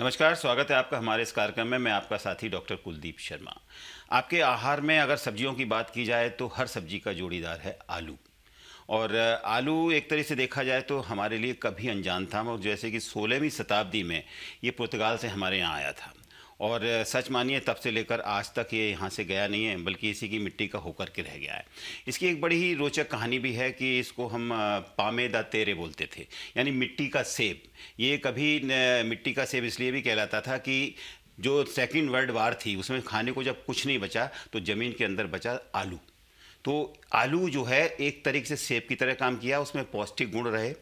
नमस्कार स्वागत है आपका हमारे इस कार्यक्रम में मैं आपका साथी डॉक्टर कुलदीप शर्मा आपके आहार में अगर सब्जियों की बात की जाए तो हर सब्जी का जोड़ीदार है आलू और आलू एक तरह से देखा जाए तो हमारे लिए कभी अनजान था और जैसे कि सोलहवीं शताब्दी में ये पुर्तगाल से हमारे यहाँ आया था और सच मानिए तब से लेकर आज तक ये यहाँ से गया नहीं है बल्कि इसी की मिट्टी का होकर के रह गया है इसकी एक बड़ी ही रोचक कहानी भी है कि इसको हम पामेदा तेरे बोलते थे यानी मिट्टी का सेब ये कभी मिट्टी का सेब इसलिए भी कहलाता था कि जो सेकेंड वर्ल्ड वार थी उसमें खाने को जब कुछ नहीं बचा तो ज़मीन के अंदर बचा आलू तो आलू जो है एक तरीके से सेब की तरह काम किया उसमें पौष्टिक गुण रहे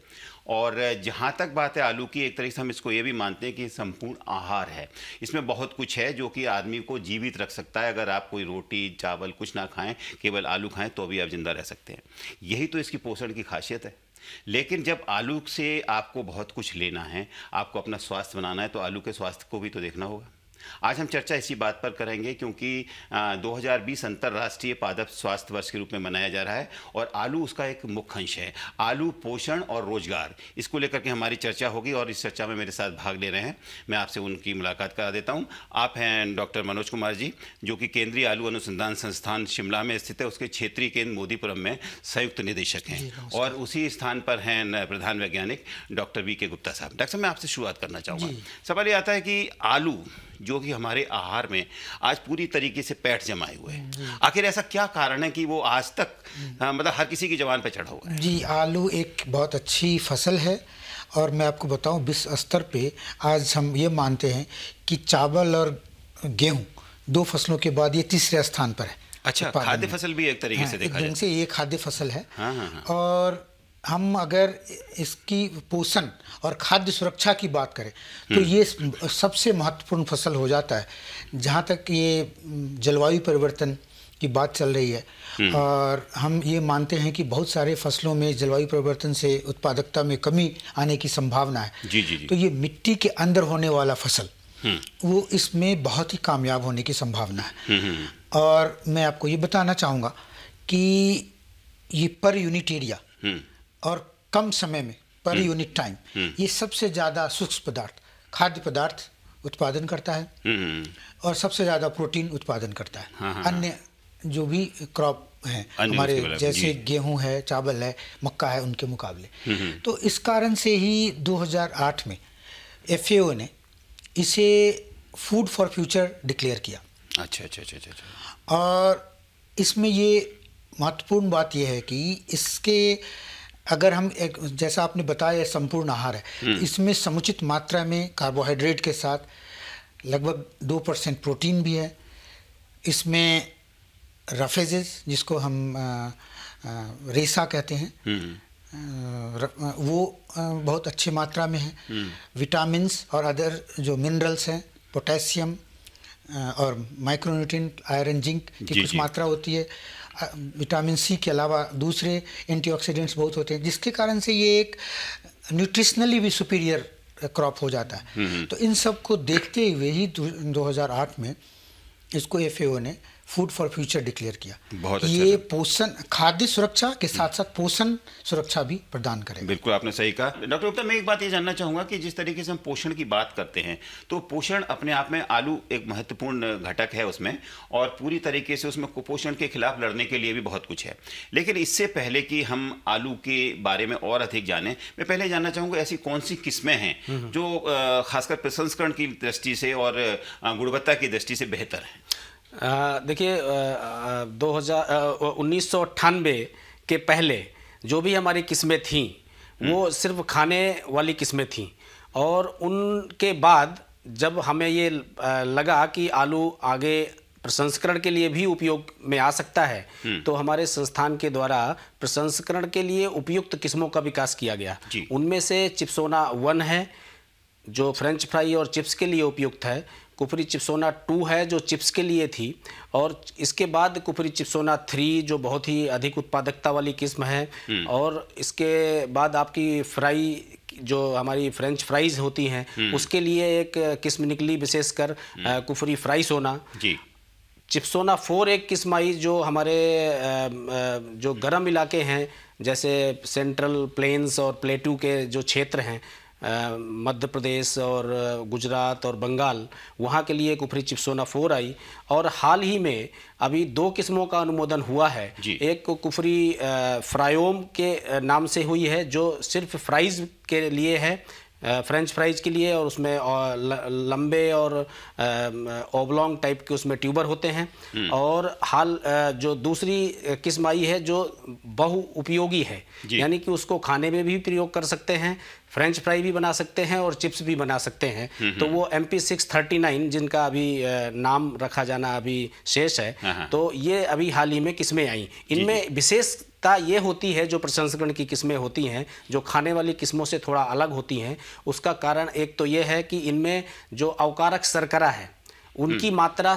और जहाँ तक बात है आलू की एक तरीके से हम इसको ये भी मानते हैं कि संपूर्ण आहार है इसमें बहुत कुछ है जो कि आदमी को जीवित रख सकता है अगर आप कोई रोटी चावल कुछ ना खाएं केवल आलू खाएं तो भी आप ज़िंदा रह सकते हैं यही तो इसकी पोषण की खासियत है लेकिन जब आलू से आपको बहुत कुछ लेना है आपको अपना स्वास्थ्य बनाना है तो आलू के स्वास्थ्य को भी तो देखना होगा आज हम चर्चा इसी बात पर करेंगे क्योंकि 2020 अंतर्राष्ट्रीय पादप स्वास्थ्य वर्ष के रूप में मनाया जा रहा है और आलू उसका एक मुख्य अंश है आलू पोषण और रोजगार इसको लेकर के हमारी चर्चा होगी और इस चर्चा में मेरे साथ भाग ले रहे हैं मैं आपसे उनकी मुलाकात करा देता हूँ आप हैं डॉक्टर मनोज कुमार जी जो कि केंद्रीय आलू अनुसंधान संस्थान शिमला में स्थित है उसके क्षेत्रीय केंद्र मोदीपुरम में संयुक्त निदेशक हैं और उसी स्थान पर हैं प्रधान वैज्ञानिक डॉक्टर वी के गुप्ता साहब डॉक्टर मैं आपसे शुरुआत करना चाहूँगा सवाल ये आता है कि आलू जो कि हमारे आहार में आज पूरी तरीके से पैठ जमाए हुए हैं आखिर ऐसा क्या कारण है कि वो आज तक हाँ, मतलब हर किसी की जवान पर चढ़ा हुआ है जी आलू एक बहुत अच्छी फसल है और मैं आपको बताऊं विश्व स्तर पे आज हम ये मानते हैं कि चावल और गेहूं दो फसलों के बाद ये तीसरे स्थान पर है अच्छा खाद्य फसल भी एक तरीके हाँ, से देखा जाए से ये खाद्य फसल है हाँ, हाँ, हाँ। और हम अगर इसकी पोषण और खाद्य सुरक्षा की बात करें तो हम्म। ये सबसे महत्वपूर्ण फसल हो जाता है जहाँ तक ये जलवायु परिवर्तन की बात चल रही है हम्म। और हम ये मानते हैं कि बहुत सारे फसलों में जलवायु परिवर्तन से उत्पादकता में कमी आने की संभावना है जी जी जी। तो ये मिट्टी के अंदर होने वाला फसल हम्म। वो इसमें बहुत ही कामयाब होने की संभावना है और मैं आपको ये बताना चाहूँगा कि ये पर यूनिट एरिया और कम समय में पर हम्म। यूनिट टाइम हम्म। ये सबसे ज़्यादा सूक्ष्म पदार्थ खाद्य पदार्थ उत्पादन करता है हम्म, और सबसे ज़्यादा प्रोटीन उत्पादन करता है हाँ, हाँ, हाँ। अन्य जो भी क्रॉप है हमारे जैसे गेहूं है चावल है मक्का है उनके मुकाबले तो इस कारण से ही 2008 में एफ ने इसे फूड फॉर फ्यूचर डिक्लेयर किया अच्छा अच्छा, अच्छा अच्छा अच्छा और इसमें ये महत्वपूर्ण बात यह है कि इसके अगर हम एक जैसा आपने बताया संपूर्ण आहार है हम्म। इसमें समुचित मात्रा में कार्बोहाइड्रेट के साथ लगभग दो परसेंट प्रोटीन भी है इसमें रफेजेस जिसको हम आ, रेसा कहते हैं हम्म। वो बहुत अच्छी मात्रा में है विटामिन्स हम्म। और अदर जो मिनरल्स हैं पोटेशियम और माइक्रोन्यूट्रिएंट आयरन जिंक की कुछ मात्रा होती है विटामिन सी के अलावा दूसरे एंटीऑक्सीडेंट्स बहुत होते हैं जिसके कारण से ये एक न्यूट्रिशनली भी सुपीरियर क्रॉप हो जाता है हम्म, हम्म। तो इन सब को देखते हुए ही 2008 में इसको एफ ने फूड फॉर फ्यूचर डिक्लेयर किया बहुत अच्छा ये पोषण खाद्य सुरक्षा के साथ साथ पोषण सुरक्षा भी प्रदान करें बिल्कुल आपने सही कहा डॉक्टर गुप्ता मैं एक बात ये जानना चाहूंगा कि जिस तरीके से हम पोषण की बात करते हैं तो पोषण अपने आप में आलू एक महत्वपूर्ण घटक है उसमें और पूरी तरीके से उसमें कुपोषण के खिलाफ लड़ने के लिए भी बहुत कुछ है लेकिन इससे पहले कि हम आलू के बारे में और अधिक जाने मैं पहले जानना चाहूंगा ऐसी कौन सी किस्में हैं हम्म। जो खासकर प्रसंस्करण की दृष्टि से और गुणवत्ता की दृष्टि से बेहतर हैं देखिए दो हज़ार उन्नीस के पहले जो भी हमारी किस्में थीं वो हम्म। सिर्फ खाने वाली किस्में थीं और उनके बाद जब हमें ये लगा कि आलू आगे प्रसंस्करण के लिए भी उपयोग में आ सकता है हम्म। तो हमारे संस्थान के द्वारा प्रसंस्करण के लिए उपयुक्त किस्मों का विकास किया गया उनमें से चिप्सोना वन है जो फ्रेंच फ्राई और चिप्स के लिए उपयुक्त है कुफरी चिप्सोना टू है जो चिप्स के लिए थी और इसके बाद कुफरी चिप्सोना थ्री जो बहुत ही अधिक उत्पादकता वाली किस्म है हम्म। और इसके बाद आपकी फ्राई जो हमारी फ्रेंच फ्राइज होती हैं हम्म। उसके लिए एक किस्म निकली विशेषकर हम्म। कुफरी फ्राई सोना चिप्सोना फोर एक किस्म आई जो हमारे जो गर्म इलाके हैं जैसे सेंट्रल प्लेन्स और प्लेटू के जो क्षेत्र हैं मध्य प्रदेश और गुजरात और बंगाल वहाँ के लिए एक ऊपरी चिप्सोना फोर आई और हाल ही में अभी दो किस्मों का अनुमोदन हुआ है एक कुफरी फ्रायोम के नाम से हुई है जो सिर्फ फ्राइज के लिए है फ्रेंच फ्राइज़ के लिए और उसमें लंबे और ओबलोंग टाइप के उसमें ट्यूबर होते हैं हम्म। और हाल जो दूसरी किस्म आई है जो बहु उपयोगी है यानी कि उसको खाने में भी प्रयोग कर सकते हैं फ्रेंच फ्राई भी बना सकते हैं और चिप्स भी बना सकते हैं हम्म, तो हम्म। वो M P six thirty nine जिनका अभी नाम रखा जाना अभी शेष है हाँ, हाँ। तो ये अभी हाल ही में किस्में आई इनमें विशेष विशेषता ये होती है जो प्रसंस्करण की किस्में होती हैं जो खाने वाली किस्मों से थोड़ा अलग होती हैं उसका कारण एक तो ये है कि इनमें जो अवकारक शर्करा है उनकी हम्म। मात्रा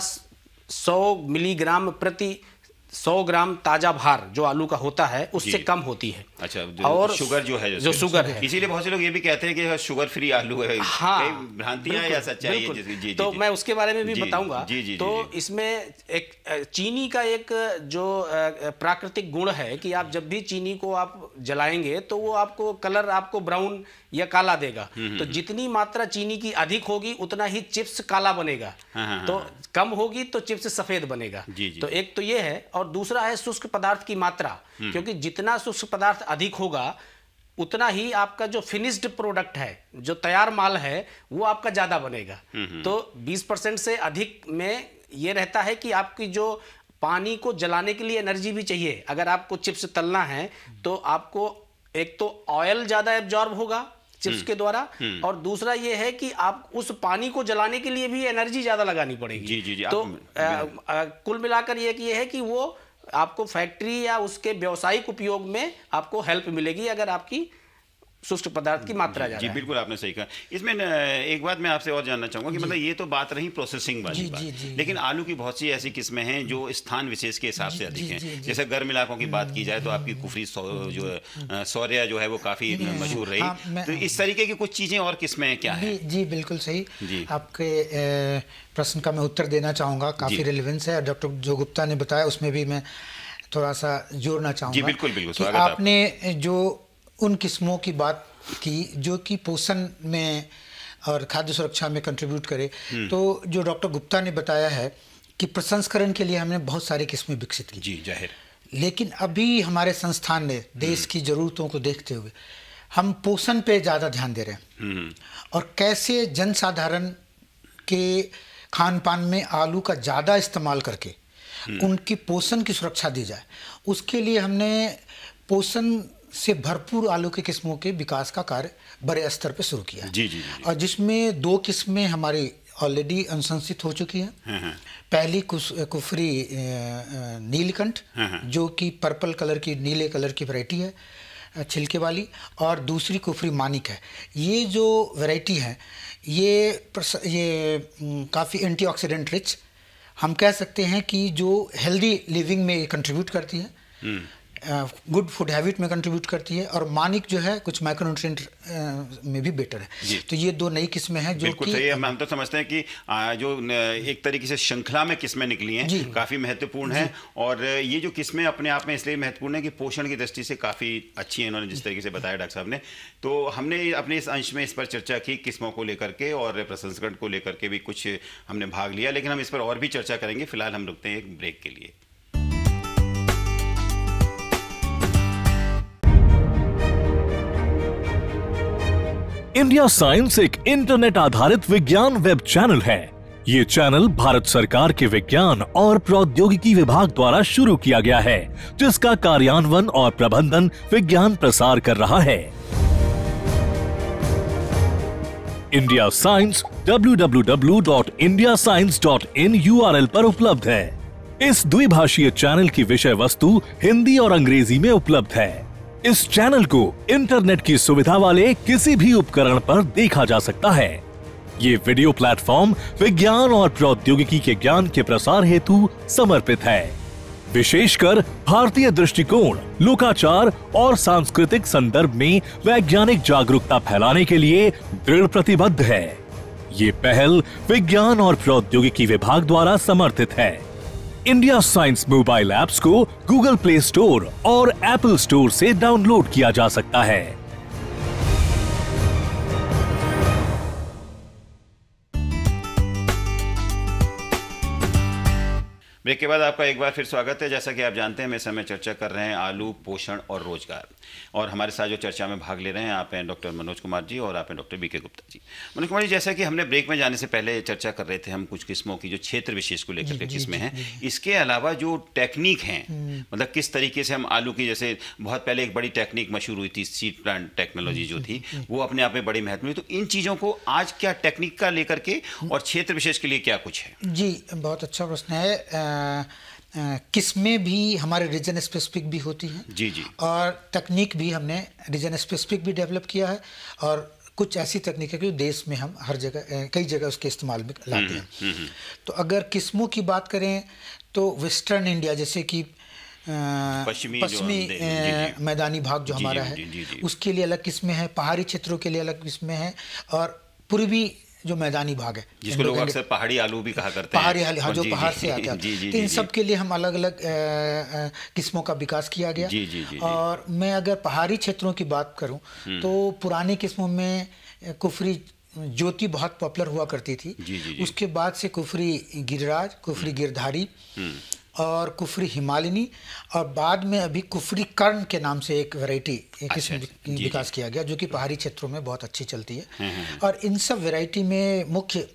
100 मिलीग्राम प्रति 100 ग्राम ताजा भार जो आलू का होता है उससे कम होती है अच्छा जो और शुगर जो है जो, जो शुगर है इसीलिए बहुत से लोग ये भी कहते हैं कि शुगर फ्री आलू है हाँ भ्रांतियां या सच्चाई है जी, जी, तो जी, मैं उसके बारे में भी बताऊंगा तो इसमें एक चीनी का एक जो प्राकृतिक गुण है कि आप जब भी चीनी को आप जलाएंगे तो वो आपको कलर आपको ब्राउन या काला देगा हम्म, हम्म, तो हम्म। जितनी मात्रा चीनी की अधिक होगी उतना ही चिप्स काला बनेगा हाँ, हाँ, तो हाँ, कम होगी तो चिप्स सफेद बनेगा जी जी। तो एक तो ये है और दूसरा है शुष्क पदार्थ की मात्रा क्योंकि जितना शुष्क पदार्थ अधिक होगा उतना ही आपका जो फिनिश्ड प्रोडक्ट है जो तैयार माल है वो आपका ज़्यादा बनेगा तो 20 परसेंट से अधिक में ये रहता है कि आपकी जो पानी को जलाने के लिए एनर्जी भी चाहिए अगर आपको चिप्स तलना है तो आपको एक तो ऑयल ज़्यादा एब्जॉर्ब होगा चिप्स हम्म। के द्वारा हम्म। और दूसरा ये है कि आप उस पानी को जलाने के लिए भी एनर्जी ज्यादा लगानी पड़ेगी जी जी जी तो कुल मिलाकर ये ये है कि वो आपको फैक्ट्री या उसके व्यावसायिक उपयोग में आपको हेल्प मिलेगी अगर आपकी सुष्ट पदार्थ की मात्रा जा जी बिल्कुल आपने सही कहा इसमें एक बात मैं आपसे और जानना चाहूंगा कि मतलब ये तो बात रही प्रोसेसिंग वाली जी, बात जी, जी, लेकिन आलू की बहुत सी ऐसी किस्में हैं जो स्थान विशेष के हिसाब से अधिक हैं जैसे गर्म इलाकों की बात की जाए तो आपकी हम्म, कुफरी हम्म, जो हम्म। सौर्य जो है वो काफ़ी मशहूर रही हाँ, तो इस तरीके की कुछ चीज़ें और किस्में क्या है जी बिल्कुल सही जी आपके प्रश्न का मैं उत्तर देना चाहूंगा काफ़ी रिलेवेंस है डॉक्टर जो गुप्ता ने बताया उसमें भी मैं थोड़ा सा जोड़ना चाहूंगा आपने जो उन किस्मों की बात की जो कि पोषण में और खाद्य सुरक्षा में कंट्रीब्यूट करे हम्म। तो जो डॉक्टर गुप्ता ने बताया है कि प्रसंस्करण के लिए हमने बहुत सारी किस्में विकसित की जी जाहिर लेकिन अभी हमारे संस्थान ने हम्म। देश की ज़रूरतों को देखते हुए हम पोषण पे ज़्यादा ध्यान दे रहे हैं हम्म। और कैसे जनसाधारण के खान पान में आलू का ज़्यादा इस्तेमाल करके उनकी पोषण की सुरक्षा दी जाए उसके लिए हमने पोषण से भरपूर आलू के किस्मों के विकास का कार्य बड़े स्तर पर शुरू किया जी, जी, जी। और जिसमें दो किस्में हमारी ऑलरेडी अनुशंसित हो चुकी हैं है, हाँ, हाँ। पहली कुछ कुफरी नीलकंठ हाँ, जो कि पर्पल कलर की नीले कलर की वैरायटी है छिलके वाली और दूसरी कुफरी मानिक है ये जो वैरायटी है ये ये काफ़ी एंटीऑक्सीडेंट रिच हम कह सकते हैं कि जो हेल्दी लिविंग में कंट्रीब्यूट करती है हम्म। गुड फूड हैबिट में कंट्रीब्यूट करती है और मानिक जो है कुछ माइक्रो uh, में भी बेटर है तो ये दो नई किस्में हैं जो कि सही हम तो समझते हैं कि जो एक तरीके से श्रृंखला में किस्में निकली हैं काफ़ी महत्वपूर्ण हैं और ये जो किस्में अपने आप में इसलिए महत्वपूर्ण है कि पोषण की दृष्टि से काफ़ी अच्छी है इन्होंने जिस तरीके से बताया डॉक्टर साहब ने तो हमने अपने इस अंश में इस पर चर्चा की किस्मों को लेकर के और प्रसंस्करण को लेकर के भी कुछ हमने भाग लिया लेकिन हम इस पर और भी चर्चा करेंगे फिलहाल हम रुकते हैं एक ब्रेक के लिए इंडिया साइंस एक इंटरनेट आधारित विज्ञान वेब चैनल है ये चैनल भारत सरकार के विज्ञान और प्रौद्योगिकी विभाग द्वारा शुरू किया गया है जिसका कार्यान्वयन और प्रबंधन विज्ञान प्रसार कर रहा है इंडिया साइंस www.indiascience.in URL पर उपलब्ध है इस द्विभाषीय चैनल की विषय वस्तु हिंदी और अंग्रेजी में उपलब्ध है इस चैनल को इंटरनेट की सुविधा वाले किसी भी उपकरण पर देखा जा सकता है ये वीडियो प्लेटफॉर्म विज्ञान और प्रौद्योगिकी के ज्ञान के प्रसार हेतु समर्पित है विशेषकर भारतीय दृष्टिकोण लोकाचार और सांस्कृतिक संदर्भ में वैज्ञानिक जागरूकता फैलाने के लिए दृढ़ प्रतिबद्ध है ये पहल विज्ञान और प्रौद्योगिकी विभाग द्वारा समर्थित है इंडिया साइंस मोबाइल ऐप्स को गूगल प्ले स्टोर और एप्पल स्टोर से डाउनलोड किया जा सकता है ब्रेक के बाद आपका एक बार फिर स्वागत है जैसा कि आप जानते हैं मैं समय चर्चा कर रहे हैं आलू पोषण और रोजगार और हमारे साथ जो चर्चा में भाग ले रहे हैं आप हैं डॉक्टर मनोज कुमार जी और आप हैं डॉक्टर बीके गुप्ता जी मनोज कुमार जी जैसा कि हमने ब्रेक में जाने से पहले चर्चा कर रहे थे हम कुछ किस्मों की जो क्षेत्र विशेष को लेकर के किस्में हैं इसके अलावा जो टेक्निक हैं हम्म। मतलब किस तरीके से हम आलू की जैसे बहुत पहले एक बड़ी टेक्निक मशहूर हुई थी सीड प्लांट टेक्नोलॉजी जो थी वो अपने आप में बड़ी महत्व हुई तो इन चीज़ों को आज क्या टेक्निक का लेकर के और क्षेत्र विशेष के लिए क्या कुछ है जी बहुत अच्छा प्रश्न है किस्में भी हमारे रीजन स्पेसिफिक भी होती हैं जी जी और तकनीक भी हमने रीजन स्पेसिफिक भी डेवलप किया है और कुछ ऐसी तकनीक है कि देश में हम हर जगह कई जगह उसके इस्तेमाल में लाते हैं हम्म, हम्म, हम्म। तो अगर किस्मों की बात करें तो वेस्टर्न इंडिया जैसे कि पश्चिमी मैदानी भाग जो हमारा है उसके लिए अलग किस्में हैं पहाड़ी क्षेत्रों के लिए अलग किस्में हैं और पूर्वी जो मैदानी भाग है जिसको लोग अक्सर पहाड़ी आलू भी कहा करते हैं पहाड़ी आलू हाँ, हाँ जो पहाड़ से आते हैं तो इन सब के लिए हम अलग अलग किस्मों का विकास किया गया जी, जी, जी, और मैं अगर पहाड़ी क्षेत्रों की बात करूं हम्म। तो पुरानी किस्मों में कुफरी ज्योति बहुत पॉपुलर हुआ करती थी जी, जी, जी. उसके बाद से कुफरी गिरिराज कुफरी हम्म। गिरधारी हम्म। और कुफरी हिमालिनी और बाद में अभी कुफरी कर्ण के नाम से एक वैरायटी एक इसमें अच्छा, अच्छा। विकास किया गया जो कि पहाड़ी क्षेत्रों में बहुत अच्छी चलती है हम्म, हम्म, हम्म। और इन सब वैरायटी में मुख्य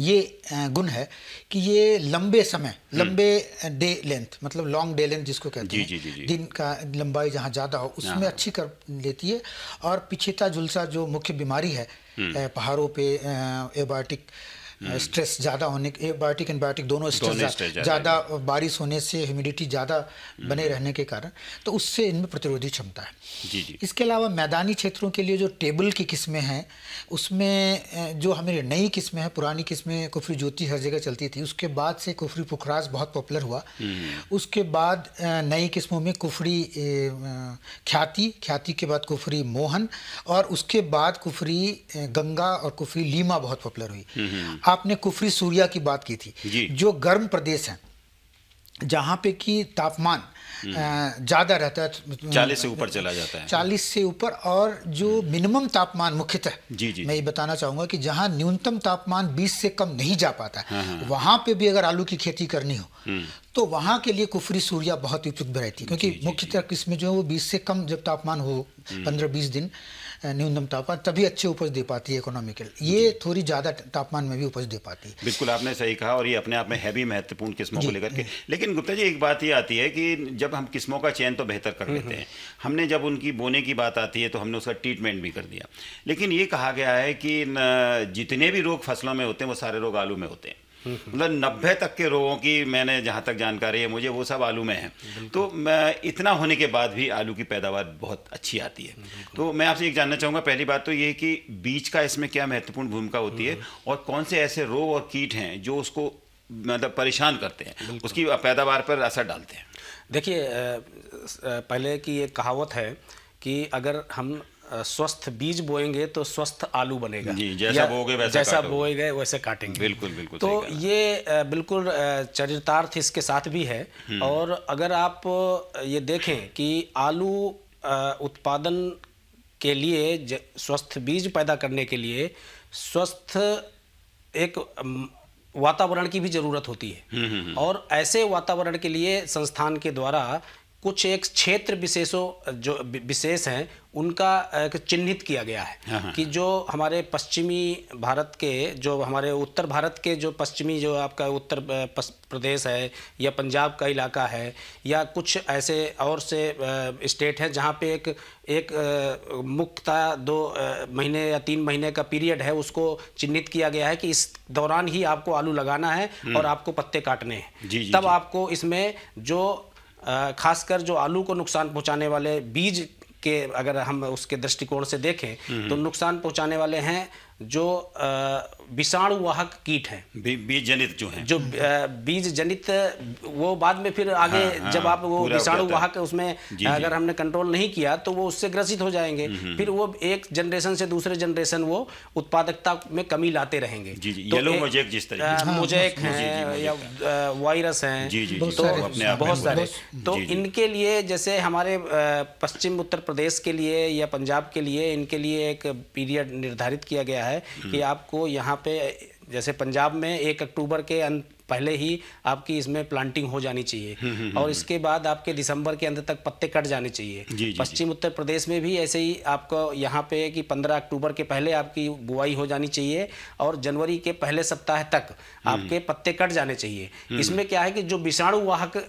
ये गुण है कि ये लंबे समय लंबे डे लेंथ मतलब लॉन्ग डे लेंथ जिसको कहते हैं दिन का लंबाई जहाँ ज़्यादा हो उसमें हाँ। अच्छी कर लेती है और पिछेता झुलसा जो मुख्य बीमारी है पहाड़ों पर एबायोटिक हम्म। स्ट्रेस ज़्यादा होने के एंड बायोटिक दोनों स्ट्रेस ज़्यादा बारिश होने से ह्यूमिडिटी ज़्यादा हम्म। बने रहने के कारण तो उससे इनमें प्रतिरोधी क्षमता है जी जी इसके अलावा मैदानी क्षेत्रों के लिए जो टेबल की किस्में हैं उसमें जो हमें नई किस्में हैं पुरानी किस्में कुफरी ज्योति हर जगह चलती थी उसके बाद से कुफरी पुखराज बहुत पॉपुलर हुआ हम्म। उसके बाद नई किस्मों में कुफरी ख्याति ख्याति के बाद कुफरी मोहन और उसके बाद कुफरी गंगा और कुफरी लीमा बहुत पॉपुलर हुई आपने कुफरी सूर्या की बात की थी जो गर्म प्रदेश है जहाँ पे कि तापमान हम्म। ज़्यादा रहता है चालीस से ऊपर चला जाता है चालीस से ऊपर और जो हम्म। मिनिमम तापमान मुख्यतः मैं ये बताना चाहूँगा कि जहाँ न्यूनतम तापमान 20 से कम नहीं जा पाता है हाँ, हाँ। वहाँ पे भी अगर आलू की खेती करनी हो हम्म। तो वहाँ के लिए कुफरी सूर्या बहुत उपयुक्त रहती है क्योंकि मुख्यतः इसमें जो है वो बीस से कम जब तापमान हो पंद्रह बीस दिन न्यूनतम तापमान तभी अच्छी उपज दे पाती है इकोनॉमिकल ये थोड़ी ज़्यादा तापमान में भी उपज दे पाती है बिल्कुल आपने सही कहा और ये अपने आप में है भी महत्वपूर्ण किस्मों को लेकर के लेकिन गुप्ता जी एक बात ये आती है कि जब हम किस्मों का चयन तो बेहतर कर हम्म, लेते हम्म। हैं हमने जब उनकी बोने की बात आती है तो हमने उसका ट्रीटमेंट भी कर दिया लेकिन ये कहा गया है कि जितने भी रोग फसलों में होते हैं वो सारे रोग आलू में होते हैं मतलब नब्बे तक के रोगों की मैंने जहाँ तक जानकारी है मुझे वो सब आलू में है तो मैं इतना होने के बाद भी आलू की पैदावार बहुत अच्छी आती है तो मैं आपसे एक जानना चाहूँगा पहली बात तो ये कि बीज का इसमें क्या महत्वपूर्ण भूमिका होती है हम्म। और कौन से ऐसे रोग और कीट हैं जो उसको मतलब परेशान करते हैं उसकी पैदावार पर असर डालते हैं देखिए पहले की एक कहावत है कि अगर हम स्वस्थ बीज बोएंगे तो स्वस्थ आलू बनेगा जी, जैसा बोएंगे वैसे जैसा बोएंगे वैसे काटेंगे बिल्कुल बिल्कुल तो ये बिल्कुल चरितार्थ इसके साथ भी है हम्म। और अगर आप ये देखें कि आलू उत्पादन के लिए स्वस्थ बीज पैदा करने के लिए स्वस्थ एक वातावरण की भी ज़रूरत होती है हम्म, हम्म, और ऐसे वातावरण के लिए संस्थान के द्वारा कुछ एक क्षेत्र विशेषों जो विशेष हैं उनका चिन्हित किया गया है हाँ, हाँ, कि हाँ। जो हमारे पश्चिमी भारत के जो हमारे उत्तर भारत के जो पश्चिमी जो आपका उत्तर प्रदेश है या पंजाब का इलाका है या कुछ ऐसे और से स्टेट हैं जहाँ पे एक एक मुक्ता दो महीने या तीन महीने का पीरियड है उसको चिन्हित किया गया है कि इस दौरान ही आपको आलू लगाना है हम्म। और आपको पत्ते काटने हैं तब जी, आपको इसमें जो खासकर जो आलू को नुकसान पहुंचाने वाले बीज के अगर हम उसके दृष्टिकोण से देखें हम्म। तो नुकसान पहुंचाने वाले हैं जो विषाणुवाहक कीट हैं बीज जनित जो हैं जो बीज जनित वो बाद में फिर आगे हाँ, हाँ, जब आप वो विषाणुवाहक उसमें जी, अगर जी. हमने कंट्रोल नहीं किया तो वो उससे ग्रसित हो जाएंगे हम्म, हम्म। फिर वो एक जनरेशन से दूसरे जनरेशन वो उत्पादकता में कमी लाते रहेंगे मोजेक तो या वायरस है तो बहुत सारे तो इनके लिए जैसे हमारे पश्चिम उत्तर प्रदेश के लिए या पंजाब के लिए इनके लिए एक पीरियड निर्धारित किया गया है हम्म। कि आपको यहाँ पे जैसे पंजाब में एक अक्टूबर के अंत पहले ही आपकी इसमें प्लांटिंग हो जानी चाहिए हम्म, हम्म, और हम्म, इसके बाद आपके दिसंबर के अंत तक पत्ते कट जाने चाहिए पश्चिम उत्तर प्रदेश में भी ऐसे ही आपको यहाँ पे कि 15 अक्टूबर के पहले आपकी बुआई हो जानी चाहिए और जनवरी के पहले सप्ताह तक आपके पत्ते कट जाने चाहिए इसमें क्या है कि जो विषाणुवाहक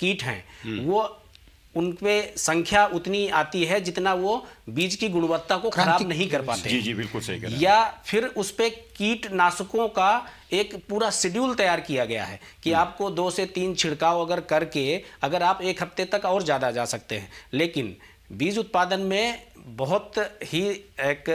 कीट हैं वो उन पे संख्या उतनी आती है जितना वो बीज की गुणवत्ता को खराब नहीं कर पाते जी जी बिल्कुल सही हैं या फिर उस पर कीटनाशकों का एक पूरा शेड्यूल तैयार किया गया है कि हम्म। आपको दो से तीन छिड़काव अगर करके अगर आप एक हफ्ते तक और ज़्यादा जा सकते हैं लेकिन बीज उत्पादन में बहुत ही एक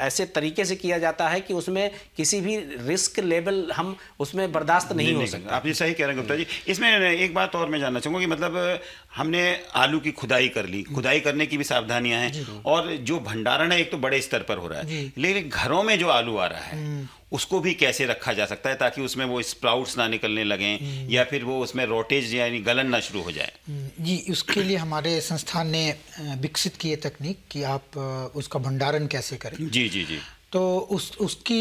ऐसे तरीके से किया जाता है कि उसमें किसी भी रिस्क लेवल हम उसमें बर्दाश्त नहीं, नहीं हो सकते आप ये सही कह रहे हैं गुप्ता जी इसमें एक बात और मैं जानना चाहूँगा कि मतलब हमने आलू की खुदाई कर ली खुदाई करने की भी सावधानियां हैं और जो भंडारण है एक तो बड़े स्तर पर हो रहा है लेकिन घरों में जो आलू आ रहा है हम्म। उसको भी कैसे रखा जा सकता है ताकि उसमें वो स्प्राउट्स ना निकलने लगें हम्म। या फिर वो उसमें रोटेज यानी गलन ना शुरू हो जाए हम्म, जी उसके लिए हमारे संस्थान ने विकसित की तकनीक कि आप उसका भंडारण कैसे करें जी जी जी तो उस उसकी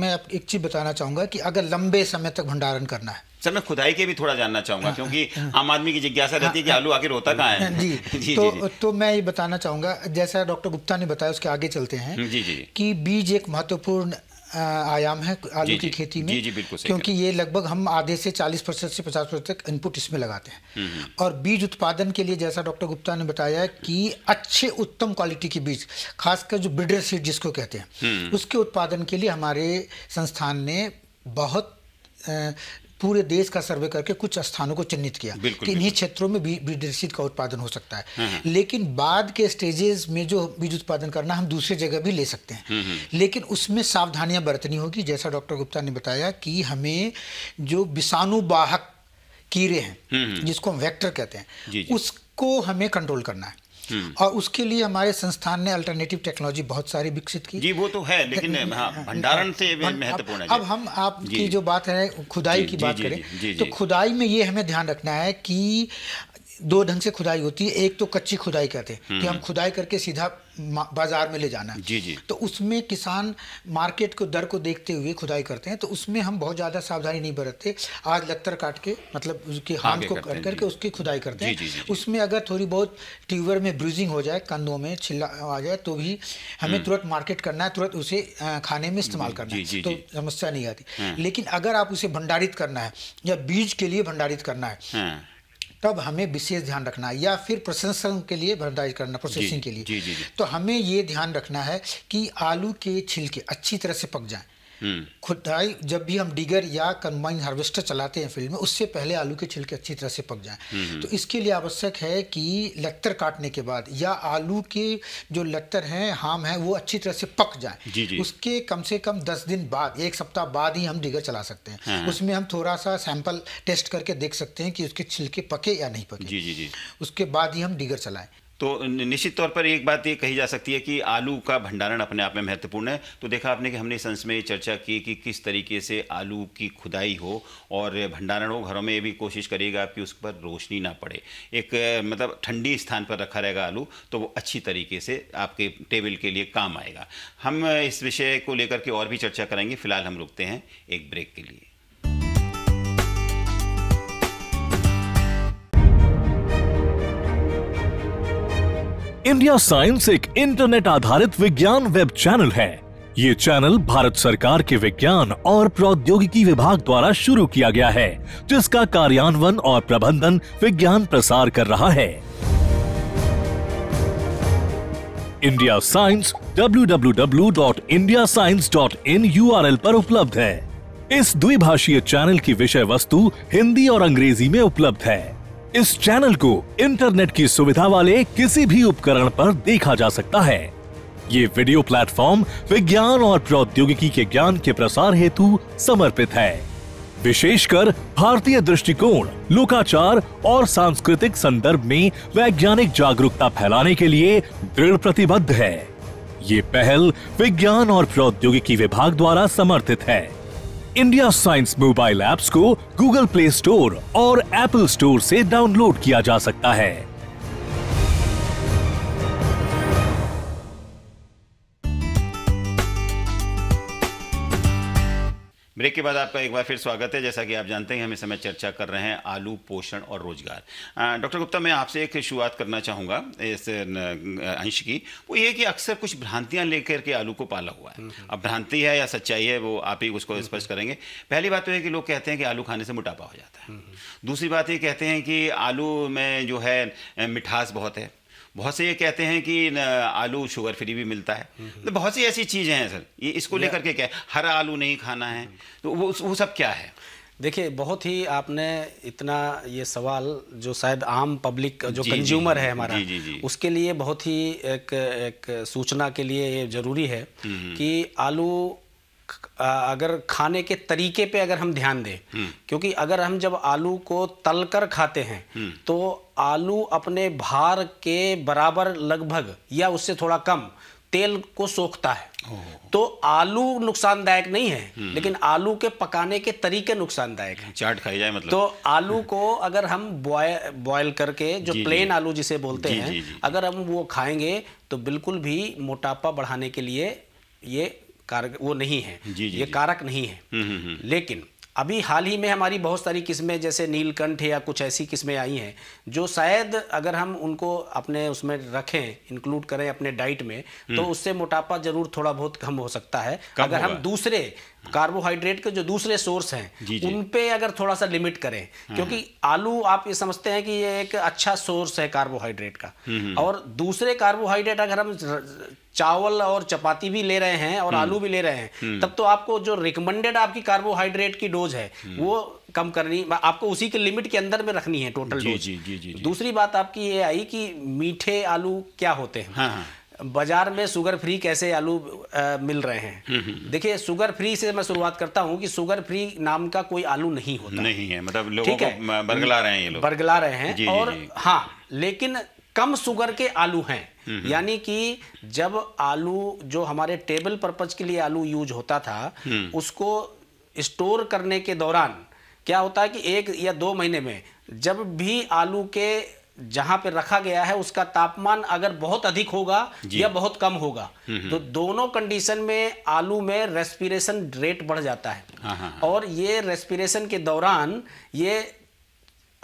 मैं आप एक चीज़ बताना चाहूँगा कि अगर लंबे समय तक भंडारण करना है सर मैं खुदाई के भी थोड़ा जानना चाहूँगा हाँ, क्योंकि हाँ, हाँ। आम आदमी की जिज्ञासा रहती है कि आलू आखिर होता कहाँ है जी, जी तो जी, जी. तो मैं ये बताना चाहूँगा जैसा डॉक्टर गुप्ता ने बताया उसके आगे चलते हैं जी जी कि बीज एक महत्वपूर्ण आयाम है आलू की खेती में जी, जी, बिल्कुल क्योंकि ये लगभग हम आधे से 40 प्रतिशत से 50 प्रतिशत तक इनपुट इसमें लगाते हैं हम्म, हम्म। और बीज उत्पादन के लिए जैसा डॉक्टर गुप्ता ने बताया कि अच्छे उत्तम क्वालिटी के बीज खासकर जो ब्रिडर सीड जिसको कहते हैं हम्म। उसके उत्पादन के लिए हमारे संस्थान ने बहुत पूरे देश का सर्वे करके कुछ स्थानों को चिन्हित किया कि इन्हीं क्षेत्रों में बीज रसीद का उत्पादन हो सकता है हम्म, हम्म। लेकिन बाद के स्टेजेस में जो बीज उत्पादन करना हम दूसरी जगह भी ले सकते हैं हम्म, लेकिन उसमें सावधानियां बरतनी होगी जैसा डॉक्टर गुप्ता ने बताया कि हमें जो विषाणुवाहक कीड़े हैं जिसको हम वैक्टर कहते हैं उसको हमें कंट्रोल करना है हम्म। और उसके लिए हमारे संस्थान ने अल्टरनेटिव टेक्नोलॉजी बहुत सारी विकसित की जी वो तो है लेकिन हाँ, हाँ, भंडारण से हाँ। महत्वपूर्ण है अब हम आपकी जो बात है खुदाई की बात करें तो खुदाई में ये हमें ध्यान रखना है कि दो ढंग से खुदाई होती है एक तो कच्ची खुदाई कहते हैं कि हम्म। हम खुदाई करके सीधा बाजार में ले जाना है जी जी तो उसमें किसान मार्केट को दर को देखते हुए खुदाई करते हैं तो उसमें हम बहुत ज़्यादा सावधानी नहीं बरतते आज लत्तर काट के मतलब उसके हाथ को कट करके उसकी खुदाई करते जी, हैं जी, जी, उसमें अगर थोड़ी बहुत ट्यूबर में ब्रूजिंग हो जाए कंधों में छिल्ला आ जाए तो भी हमें हम्म। तुरंत मार्केट करना है तुरंत उसे खाने में इस्तेमाल करना है तो समस्या नहीं आती हम्म। लेकिन अगर आप उसे भंडारित करना है या बीज के लिए भंडारित करना है तब हमें विशेष ध्यान रखना है या फिर प्रसंस्करण के लिए भरदाइज करना प्रोसेसिंग के लिए जी, जी, जी. तो हमें ये ध्यान रखना है कि आलू के छिलके अच्छी तरह से पक जाएं हम्म। खुदाई जब भी हम डिगर या कंबाइन हार्वेस्टर चलाते हैं फील्ड में उससे पहले आलू के छिलके अच्छी तरह से पक जाएं हम्म, हम्म। तो इसके लिए आवश्यक है कि लत्तर काटने के बाद या आलू के जो लत्तर हैं हाम हैं वो अच्छी तरह से पक जाएं उसके कम से कम दस दिन बाद एक सप्ताह बाद ही हम डिगर चला सकते हैं हाँ, हाँ। उसमें हम थोड़ा सा सैंपल टेस्ट करके देख सकते हैं कि उसके छिलके पके या नहीं पके उसके बाद ही हम डिगर चलाएं तो निश्चित तौर पर एक बात ये कही जा सकती है कि आलू का भंडारण अपने आप में महत्वपूर्ण है तो देखा आपने कि हमने इस अंश में चर्चा की कि किस तरीके से आलू की खुदाई हो और भंडारण हो घरों में ये भी कोशिश करिएगा कि उस पर रोशनी ना पड़े एक मतलब ठंडी स्थान पर रखा रहेगा आलू तो वो अच्छी तरीके से आपके टेबल के लिए काम आएगा हम इस विषय को लेकर के और भी चर्चा करेंगे फिलहाल हम रुकते हैं एक ब्रेक के लिए इंडिया साइंस एक इंटरनेट आधारित विज्ञान वेब चैनल है ये चैनल भारत सरकार के विज्ञान और प्रौद्योगिकी विभाग द्वारा शुरू किया गया है जिसका कार्यान्वयन और प्रबंधन विज्ञान प्रसार कर रहा है इंडिया साइंस www.indiascience.in एल पर उपलब्ध है इस द्विभाषीय चैनल की विषय वस्तु हिंदी और अंग्रेजी में उपलब्ध है इस चैनल को इंटरनेट की सुविधा वाले किसी भी उपकरण पर देखा जा सकता है ये वीडियो प्लेटफॉर्म विज्ञान और प्रौद्योगिकी के ज्ञान के प्रसार हेतु समर्पित है विशेषकर भारतीय दृष्टिकोण लोकाचार और सांस्कृतिक संदर्भ में वैज्ञानिक जागरूकता फैलाने के लिए दृढ़ प्रतिबद्ध है ये पहल विज्ञान और प्रौद्योगिकी विभाग द्वारा समर्थित है इंडिया साइंस मोबाइल ऐप्स को गूगल प्ले स्टोर और एप्पल स्टोर से डाउनलोड किया जा सकता है ब्रेक के बाद आपका एक बार फिर स्वागत है जैसा कि आप जानते हैं हम इस समय चर्चा कर रहे हैं आलू पोषण और रोजगार डॉक्टर गुप्ता मैं आपसे एक शुरुआत करना चाहूँगा इस अंश की वो ये कि अक्सर कुछ भ्रांतियाँ लेकर के आलू को पाला हुआ है हम्म। अब भ्रांति है या सच्चाई है वो आप ही उसको स्पष्ट हम्म। करेंगे पहली बात तो है कि लोग कहते हैं कि आलू खाने से मोटापा हो जाता है हम्म। दूसरी बात ये कहते हैं कि आलू में जो है मिठास बहुत है बहुत से ये कहते हैं कि आलू शुगर फ्री भी मिलता है हम्म, हम्म। तो बहुत सी ऐसी चीज़ें हैं सर ये इसको लेकर के क्या हर आलू नहीं खाना है हम्म। तो वो वो सब क्या है देखिए बहुत ही आपने इतना ये सवाल जो शायद आम पब्लिक जो कंज्यूमर है हमारा जी, जी, जी. उसके लिए बहुत ही एक, एक सूचना के लिए ये ज़रूरी है कि आलू अगर खाने के तरीके पे अगर हम ध्यान दें हम्म। क्योंकि अगर हम जब आलू को तल कर खाते हैं हम्म। तो आलू अपने भार के बराबर लगभग या उससे थोड़ा कम तेल को सोखता है तो आलू नुकसानदायक नहीं है हम्म। लेकिन आलू के पकाने के तरीके नुकसानदायक हैं चाट खाई जाए मतलब तो आलू को अगर हम बॉयल करके जो प्लेन आलू जिसे बोलते हैं अगर हम वो खाएंगे तो बिल्कुल भी मोटापा बढ़ाने के लिए ये कारक वो नहीं है जी, जी, ये कारक नहीं है हम्म, हम्म, हम्म। लेकिन अभी हाल ही में हमारी बहुत सारी किस्में जैसे नीलकंठ या कुछ ऐसी किस्में आई हैं जो शायद अगर हम उनको अपने उसमें रखें इंक्लूड करें अपने डाइट में तो उससे मोटापा जरूर थोड़ा बहुत कम हो सकता है अगर हम दूसरे कार्बोहाइड्रेट के जो दूसरे सोर्स हैं उन पे अगर थोड़ा सा लिमिट करें हाँ, क्योंकि हाँ। आलू आप ये समझते हैं कि ये एक अच्छा सोर्स है कार्बोहाइड्रेट का हम्म, हम्म, हम्म। और दूसरे कार्बोहाइड्रेट अगर हम चावल और चपाती भी ले रहे हैं और आलू भी ले रहे हैं तब तो आपको जो रिकमेंडेड आपकी कार्बोहाइड्रेट की डोज है वो कम करनी आपको उसी के लिमिट के अंदर में रखनी है टोटल जी, डोज जी, जी, जी. दूसरी बात आपकी ये आई कि मीठे आलू क्या होते हैं हाँ. हाँ। बाजार में शुगर फ्री कैसे आलू आ, मिल रहे हैं हम्म, हम्म, हम्म। देखिए शुगर फ्री से मैं शुरुआत करता हूँ कि शुगर फ्री नाम का कोई आलू नहीं होता नहीं है मतलब लोगों को बरगला रहे हैं ये लोग बरगला रहे हैं जी, और जी, जी। हाँ लेकिन कम शुगर के आलू हैं यानी कि जब आलू जो हमारे टेबल पर्पज के लिए आलू यूज होता था उसको स्टोर करने के दौरान क्या होता है कि एक या दो महीने में जब भी आलू के जहां पे रखा गया है उसका तापमान अगर बहुत अधिक होगा या बहुत कम होगा हम्म, हम्म। तो दोनों कंडीशन में आलू में रेस्पिरेशन रेट बढ़ जाता है हाँ, हाँ, हाँ। और ये रेस्पिरेशन के दौरान ये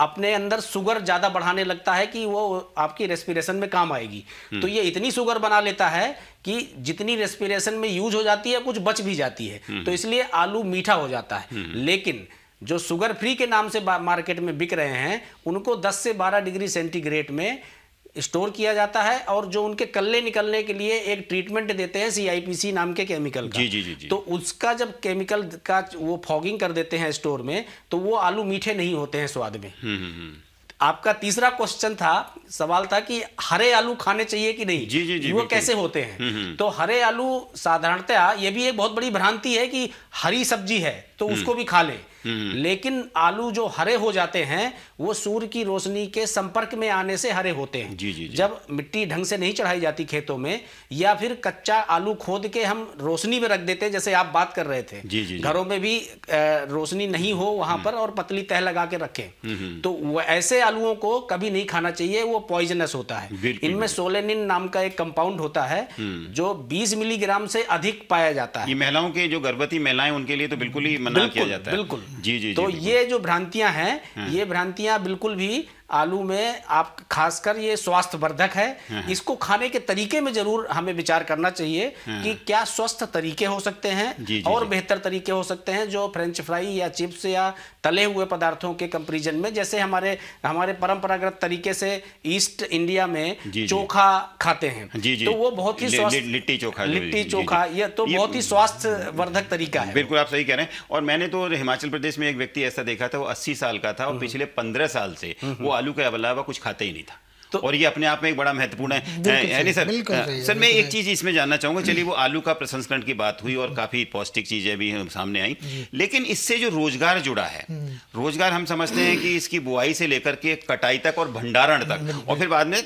अपने अंदर शुगर ज़्यादा बढ़ाने लगता है कि वो आपकी रेस्पिरेशन में काम आएगी हम्म। तो ये इतनी शुगर बना लेता है कि जितनी रेस्पिरेशन में यूज हो जाती है कुछ बच भी जाती है तो इसलिए आलू मीठा हो जाता है लेकिन जो शुगर फ्री के नाम से मार्केट में बिक रहे हैं उनको 10 से 12 डिग्री सेंटीग्रेड में स्टोर किया जाता है और जो उनके कल्ले निकलने के लिए एक ट्रीटमेंट देते हैं सीआईपीसी नाम के केमिकल का जी जी जी, जी। तो उसका जब केमिकल का वो फॉगिंग कर देते हैं स्टोर में तो वो आलू मीठे नहीं होते हैं स्वाद में हम्म, हम्म, हम्म। आपका तीसरा क्वेश्चन था सवाल था कि हरे आलू खाने चाहिए कि नहीं जी जी जी वो कैसे होते हैं तो हरे आलू साधारणतया ये भी एक बहुत बड़ी भ्रांति है कि हरी सब्जी है तो उसको भी खा लें हम्म। लेकिन आलू जो हरे हो जाते हैं वो सूर्य की रोशनी के संपर्क में आने से हरे होते हैं जी जी, जी। जब मिट्टी ढंग से नहीं चढ़ाई जाती खेतों में या फिर कच्चा आलू खोद के हम रोशनी में रख देते हैं जैसे आप बात कर रहे थे जी, जी, घरों में भी रोशनी नहीं हो वहां हम्म। पर और पतली तह लगा के रखें हम्म, तो ऐसे आलुओं को कभी नहीं खाना चाहिए वो पॉइजनस होता है इनमें सोलेनिन नाम का एक कंपाउंड होता है जो बीस मिलीग्राम से अधिक पाया जाता है महिलाओं के जो गर्भवती महिलाएं उनके लिए तो बिल्कुल ही मना किया जाता है बिल्कुल जी जी तो जी, ये जो भ्रांतियां हैं हाँ। ये भ्रांतियां बिल्कुल भी आलू में आप खासकर ये स्वास्थ्य वर्धक है हाँ, हाँ। इसको खाने के तरीके में जरूर हमें विचार करना चाहिए हाँ। कि क्या स्वस्थ तरीके हो सकते हैं जी, जी, और बेहतर तरीके हो सकते हैं जो फ्रेंच फ्राई या चिप्स या तले हुए पदार्थों के कंपेरिजन में जैसे हमारे हमारे परंपरागत तरीके से ईस्ट इंडिया में चोखा खाते हैं तो वो बहुत ही लिट्टी चोखा लिट्टी चोखा यह तो बहुत ही स्वास्थ्य वर्धक तरीका है बिल्कुल आप सही कह रहे हैं और मैंने तो हिमाचल प्रदेश में एक व्यक्ति ऐसा देखा था वो अस्सी साल का था और हम्म। पिछले पंद्रह साल से हम्म, वो हम्म। आलू के अलावा कुछ खाते ही नहीं था तो और ये अपने आप में एक बड़ा महत्वपूर्ण है यानी सर सर मैं एक चीज़ इसमें जानना चाहूंगा चलिए वो आलू का प्रसंस्करण की बात हुई और काफ़ी पौष्टिक चीज़ें भी सामने आई लेकिन इससे जो रोजगार जुड़ा है हम्म। रोजगार हम समझते हैं कि इसकी बुआई से लेकर के कटाई तक और भंडारण तक और फिर बाद में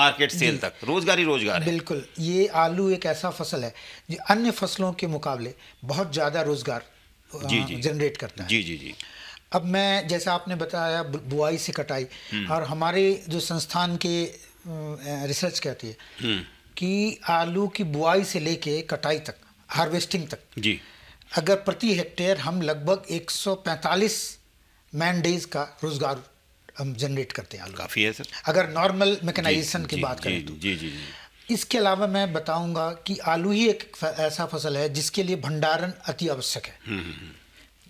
मार्केट सेल तक रोजगार ही रोजगार बिल्कुल ये आलू एक ऐसा फसल है जो अन्य फसलों के मुकाबले बहुत ज़्यादा रोजगार जनरेट करता है जी जी जी अब मैं जैसा आपने बताया बुआई से कटाई हम्म। और हमारे जो संस्थान के रिसर्च कहती है कि आलू की बुआई से लेके कटाई तक हार्वेस्टिंग तक जी अगर प्रति हेक्टेयर हम लगभग 145 मैन डेज का रोजगार हम जनरेट करते हैं आलू काफ़ी है सर अगर नॉर्मल मेकनाइजेशन की बात करें तो जी जी इसके अलावा मैं बताऊंगा कि आलू ही एक ऐसा फसल है जिसके लिए भंडारण अति आवश्यक है हम्म, हम्म,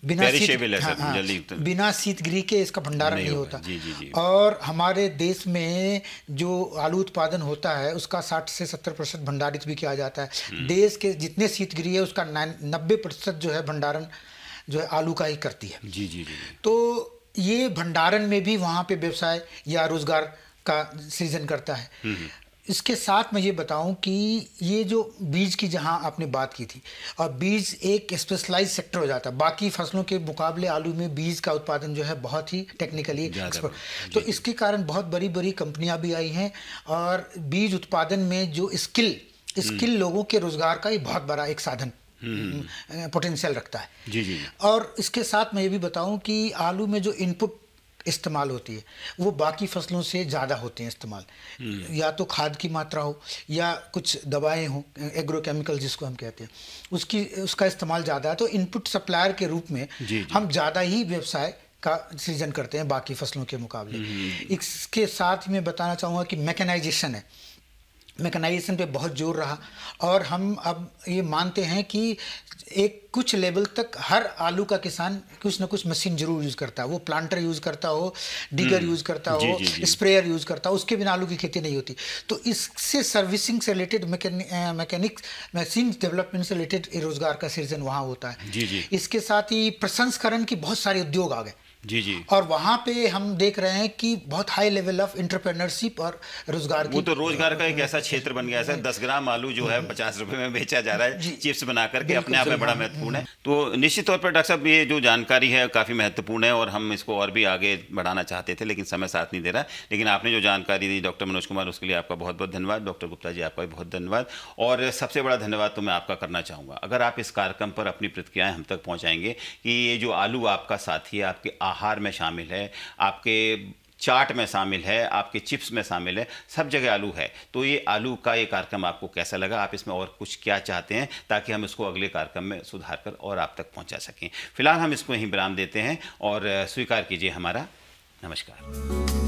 बिना शीत हाँ, हाँ, जल्दी बिना शीतगृह के इसका भंडारण नहीं, होता जी, जी, जी। और हमारे देश में जो आलू उत्पादन होता है उसका 60 से 70 प्रतिशत भंडारित भी किया जाता है हम्म। देश के जितने शीतगृह है उसका नब्बे प्रतिशत जो है भंडारण जो है आलू का ही करती है जी जी, जी। तो ये भंडारण में भी वहाँ पे व्यवसाय या रोजगार का सृजन करता है हम्म, हम्म। इसके साथ मैं ये बताऊं कि ये जो बीज की जहां आपने बात की थी और बीज एक स्पेशलाइज सेक्टर हो जाता है बाकी फसलों के मुकाबले आलू में बीज का उत्पादन जो है बहुत ही टेक्निकली एक्सपर्ट तो इसके कारण बहुत बड़ी बड़ी कंपनियां भी आई हैं और बीज उत्पादन में जो स्किल हम्म। स्किल लोगों के रोजगार का ही बहुत बड़ा एक साधन पोटेंशियल हम्म। रखता है जी जी और इसके साथ मैं ये भी बताऊं कि आलू में जो इनपुट इस्तेमाल होती है वो बाकी फसलों से ज़्यादा होते हैं इस्तेमाल हम्म। या तो खाद की मात्रा हो या कुछ दवाएं हो एग्रोकेमिकल जिसको हम कहते हैं उसकी उसका इस्तेमाल ज़्यादा है तो इनपुट सप्लायर के रूप में जी, जी. हम ज़्यादा ही व्यवसाय का सृजन करते हैं बाकी फसलों के मुकाबले हम्म। इसके साथ मैं बताना चाहूँगा कि मैकेनाइजेशन है मेकनाइजेशन पे बहुत जोर रहा और हम अब ये मानते हैं कि एक कुछ लेवल तक हर आलू का किसान कुछ ना कुछ मशीन जरूर यूज़ करता है वो प्लांटर यूज़ करता हो डिगर यूज़ हम्म। करता हो स्प्रेयर यूज़ करता हो उसके बिना आलू की खेती नहीं होती तो इससे सर्विसिंग से रिलेटेड मैकेनिक मशीन डेवलपमेंट से रिलेटेड रोजगार का सृजन वहाँ होता है इसके साथ ही प्रसंस्करण के बहुत सारे उद्योग आ गए जी जी और वहाँ पे हम देख रहे हैं कि बहुत हाई लेवल ऑफ इंटरप्रेनरशिप और रोजगार वो तो रोजगार का एक ऐसा क्षेत्र बन गया है दस ग्राम आलू जो है पचास रुपए में बेचा जा रहा है चिप्स बना करके अपने आप में बड़ा महत्वपूर्ण है तो निश्चित तौर पर डॉक्टर साहब ये जो जानकारी है काफ़ी महत्वपूर्ण है और हम इसको और भी आगे बढ़ाना चाहते थे लेकिन समय साथ नहीं दे रहा लेकिन आपने जो जानकारी दी डॉक्टर मनोज कुमार उसके लिए आपका बहुत बहुत धन्यवाद डॉक्टर गुप्ता जी आपका भी बहुत धन्यवाद और सबसे बड़ा धन्यवाद तो मैं आपका करना चाहूंगा अगर आप इस कार्यक्रम पर अपनी प्रतिक्रियाएं हम तक पहुंचाएंगे कि ये जो आलू आपका साथी है आपके आहार में शामिल है आपके चाट में शामिल है आपके चिप्स में शामिल है सब जगह आलू है तो ये आलू का ये कार्यक्रम आपको कैसा लगा आप इसमें और कुछ क्या चाहते हैं ताकि हम इसको अगले कार्यक्रम में सुधार कर और आप तक पहुंचा सकें फिलहाल हम इसको यहीं विराम देते हैं और स्वीकार कीजिए हमारा नमस्कार